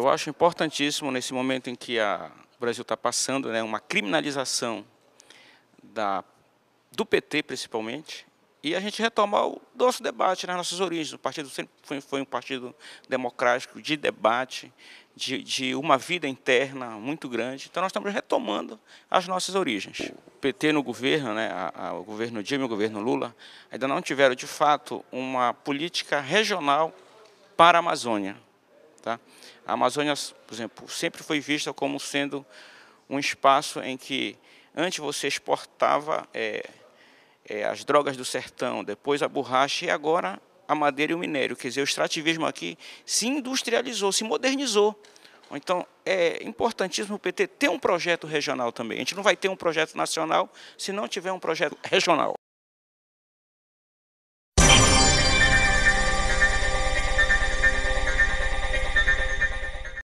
Eu acho importantíssimo, nesse momento em que a, o Brasil está passando, né, uma criminalização da, do PT, principalmente, e a gente retomar o nosso debate nas né, nossas origens. O partido sempre foi, foi um partido democrático, de debate, de, de, uma vida interna muito grande. Então, nós estamos retomando as nossas origens. O PT no governo, né, a, a, o governo Dilma e o governo Lula, ainda não tiveram, de fato, uma política regional para a Amazônia. Tá? A Amazônia, por exemplo, sempre foi vista como sendo um espaço em que antes você exportava é, é, as drogas do sertão, depois a borracha e agora a madeira e o minério. Quer dizer, o extrativismo aqui se industrializou, se modernizou. Então, é importantíssimo o PT ter um projeto regional também. A gente não vai ter um projeto nacional se não tiver um projeto regional.